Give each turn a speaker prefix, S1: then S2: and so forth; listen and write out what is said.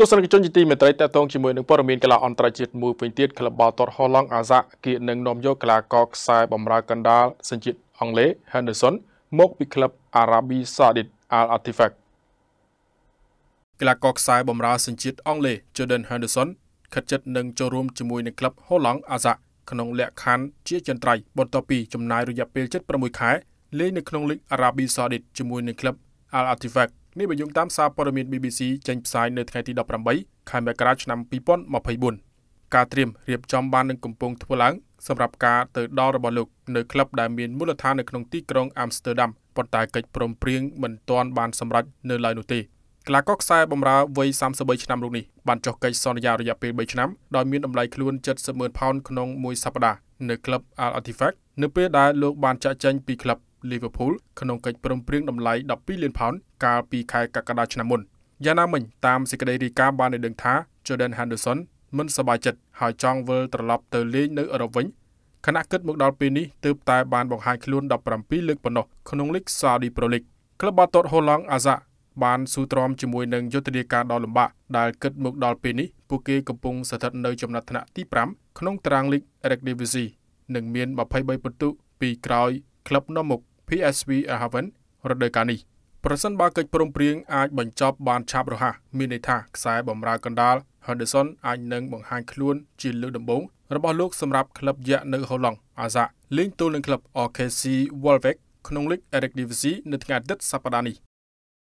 S1: ទស្សនិកជនជាទីមេត្រីតតងជាមួយនឹងព័ត៌មានកីឡាអន្តរជាតិមួយវិញទៀតក្លឹបបាល់ទាត់ហូឡង់អាសាគៀកនឹងនាំយកកីឡាករខ្សែបម្រើកណ្ដាលសញ្ជាតិអង់គ្លេស Henderson មកពីក្លឹប Arabi Saudit Al Attifaq កីឡាករខ្សែបម្រើសញ្ជាតិអង់គ្លេស Jordan Henderson ខិតជិតនឹងចូលរួមជាមួយនឹងក្លឹបហូឡង់អាសាក្នុងលក្ខខណ្ឌជាចន្ទ្រៃបន្ទាប់ពីចំណាយរយៈពេល76ខែលេងនៅក្នុងលីក Arabi Saudit ជាមួយនឹងក្លឹប Al Attifaq នេះបើយោងតាមសារព័ត៌មាន BBC ចេញផ្សាយនៅថ្ងៃទី18ខែមករាឆ្នាំ2024ការត្រៀមរៀបចំបាននឹងកំពុងធ្វើឡើងសម្រាប់ការទៅដល់របស់លោកនៅក្លឹបដែលមានមូលដ្ឋាននៅក្នុងទីក្រុងអាំស្ទើដាំប៉ុន្តែកិច្ចព្រមព្រៀងមិនទាន់បានសម្រេចនៅឡើយនោះទេក្លាកកខ្សែបម្រើវ័យ33ឆ្នាំរូបនេះបានចុះកិច្ចសន្យារយៈពេល3ឆ្នាំដោយមានតម្លៃខ្លួន70,000ផោនក្នុងមួយសប្តាហ៍នៅក្លឹប Al Artifact នៅពេលដែលលោកបានចាក់ចែងពីក្លឹបលីវើពូលក្នុងកិច្ចព្រមព្រៀងតម្លៃ12លានផោនកាលពីខែកក្កដាឆ្នាំមុនយ៉ាងណាមិញតាមសេចក្តីរាយការណ៍បានឲ្យដឹងថា Jordan Henderson មិនសប្បាយចិត្តហើយចង់វិលត្រឡប់ទៅលេងនៅអឺរ៉ុបវិញខណៈគិតមកដល់ពេលនេះទើបតែបានបង្ហាញខ្លួន17លើកប៉ុណ្ណោះក្នុងលីក Saudi Pro League ក្លឹបបាល់ទាត់ហូឡង់អាសាបានស៊ូទ្រាំជាមួយនឹងយុទ្ធនាការដ៏លំបាកដែលគិតមកដល់ពេលនេះពួកគេកំពុងស្ថិតនៅចំណាត់ថ្នាក់ទី5ក្នុងតារាងលីក Eredivisie និងមាន23ពិន្ទុពីក្រោយក្លឹបនាំមុខ PSV Eindhoven រដូវកាលនេះប្រសិនបើកិច្ចព្រមព្រៀងអាចបញ្ចប់បានឆាប់រហ័សមានន័យថាខ្សែបម្រើកណ្ដាល Henderson អាចនឹងបង្ហាញខ្លួនជាលើកដំបូងរបស់លោកសម្រាប់ក្លឹបយក្សនៅហូឡង់អាសាលេងទល់នឹងក្លឹប OKC Wolfsburg ក្នុងលីក Eredivisie នៅថ្ងៃអាទិត្យសប្តាហ៍នេះ